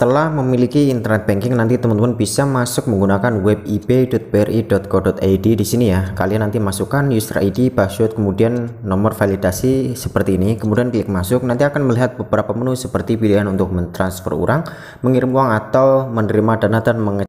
setelah memiliki internet banking nanti teman-teman bisa masuk menggunakan web ib.bri.co.id di sini ya kalian nanti masukkan user ID password kemudian nomor validasi seperti ini kemudian klik masuk nanti akan melihat beberapa menu seperti pilihan untuk mentransfer uang mengirim uang atau menerima dana dan mengecek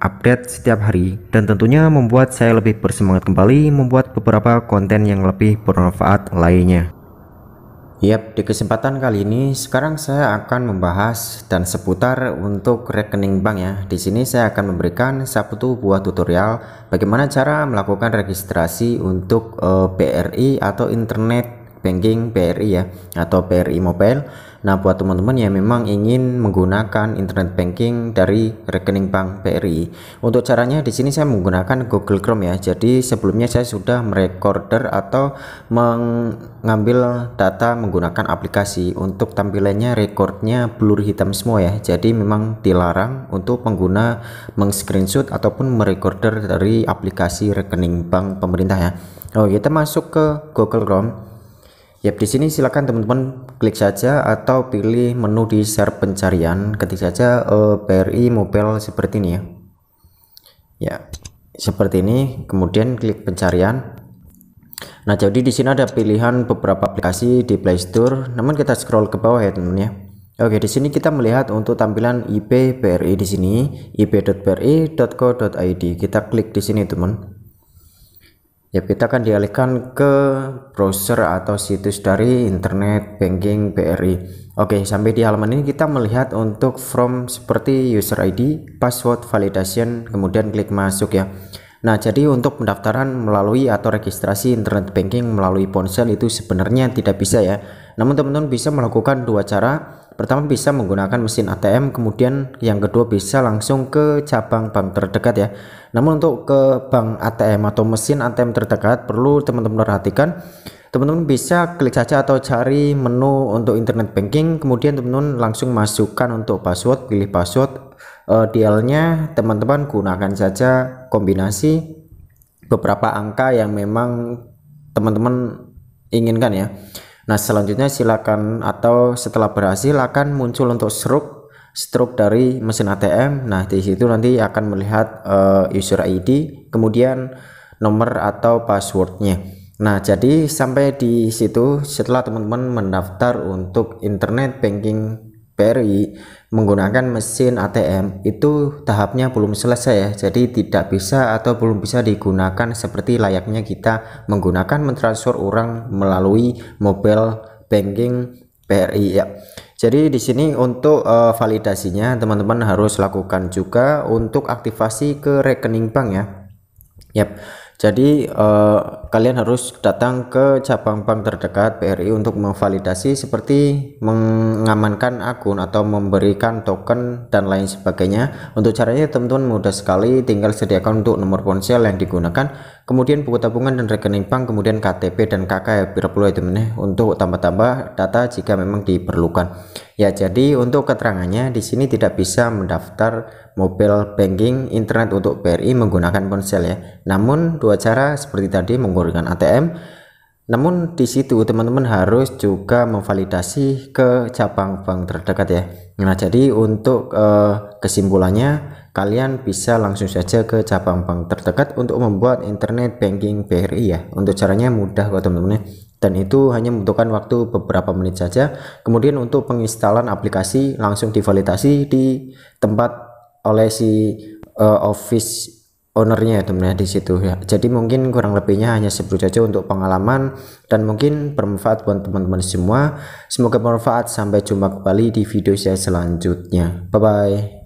update setiap hari dan tentunya membuat saya lebih bersemangat kembali membuat beberapa konten yang lebih bermanfaat lainnya. Yap, di kesempatan kali ini sekarang saya akan membahas dan seputar untuk rekening bank ya. Di sini saya akan memberikan satu buah tutorial bagaimana cara melakukan registrasi untuk eh, BRI atau Internet banking BRI ya atau BRI Mobile. Nah, buat teman-teman yang memang ingin menggunakan internet banking dari rekening bank BRI. Untuk caranya di sini saya menggunakan Google Chrome ya. Jadi sebelumnya saya sudah merekorder atau mengambil data menggunakan aplikasi. Untuk tampilannya recordnya blur hitam semua ya. Jadi memang dilarang untuk pengguna meng-screenshot ataupun merekorder dari aplikasi rekening bank pemerintah ya. Oh, kita masuk ke Google Chrome. Yap, di sini silakan teman-teman klik saja atau pilih menu di share pencarian, ketik saja uh, eh, BRI Mobile seperti ini ya. Ya, seperti ini, kemudian klik pencarian. Nah, jadi di sini ada pilihan beberapa aplikasi di Play Store, namun kita scroll ke bawah ya, teman-teman ya. Oke, di sini kita melihat untuk tampilan IP BRI di sini, ip.bri.co.id. Kita klik di sini, teman teman. Ya kita akan dialihkan ke browser atau situs dari internet banking BRI. Oke, sampai di halaman ini kita melihat untuk from seperti user ID, password validation, kemudian klik masuk ya. Nah, jadi untuk pendaftaran melalui atau registrasi internet banking melalui ponsel itu sebenarnya tidak bisa ya. Namun teman-teman bisa melakukan dua cara, Pertama bisa menggunakan mesin ATM, kemudian yang kedua bisa langsung ke cabang bank terdekat ya. Namun untuk ke bank ATM atau mesin ATM terdekat perlu teman-teman perhatikan teman-teman bisa klik saja atau cari menu untuk internet banking kemudian teman-teman langsung masukkan untuk password pilih password uh, e, DL nya teman-teman gunakan saja kombinasi beberapa angka yang memang teman-teman inginkan ya Nah selanjutnya silakan atau setelah berhasil akan muncul untuk stroke stroke dari mesin ATM. Nah di situ nanti akan melihat uh, user ID, kemudian nomor atau passwordnya. Nah jadi sampai di situ setelah teman-teman mendaftar untuk internet banking BRI menggunakan mesin ATM itu tahapnya belum selesai ya jadi tidak bisa atau belum bisa digunakan seperti layaknya kita menggunakan mentransfer orang melalui mobile banking BRI ya jadi di sini untuk uh, validasinya teman-teman harus lakukan juga untuk aktivasi ke rekening bank ya Yap jadi eh, kalian harus datang ke cabang bank terdekat BRI untuk memvalidasi seperti mengamankan akun atau memberikan token dan lain sebagainya. Untuk caranya teman-teman mudah sekali tinggal sediakan untuk nomor ponsel yang digunakan kemudian buku tabungan dan rekening bank kemudian KTP dan KK ya perlu itu meneh untuk tambah-tambah data jika memang diperlukan ya jadi untuk keterangannya di sini tidak bisa mendaftar mobile banking internet untuk BRI menggunakan ponsel ya namun dua cara seperti tadi menggunakan ATM namun di situ teman-teman harus juga memvalidasi ke cabang bank terdekat ya. Nah, jadi untuk eh, kesimpulannya kalian bisa langsung saja ke cabang bank terdekat untuk membuat internet banking BRI ya. Untuk caranya mudah kok teman-teman ya. dan itu hanya membutuhkan waktu beberapa menit saja. Kemudian untuk penginstalan aplikasi langsung divalidasi di tempat oleh si eh, office ownernya ya teman teman di situ ya. Jadi mungkin kurang lebihnya hanya sebut saja untuk pengalaman dan mungkin bermanfaat buat teman-teman semua. Semoga bermanfaat. Sampai jumpa kembali di video saya selanjutnya. Bye bye.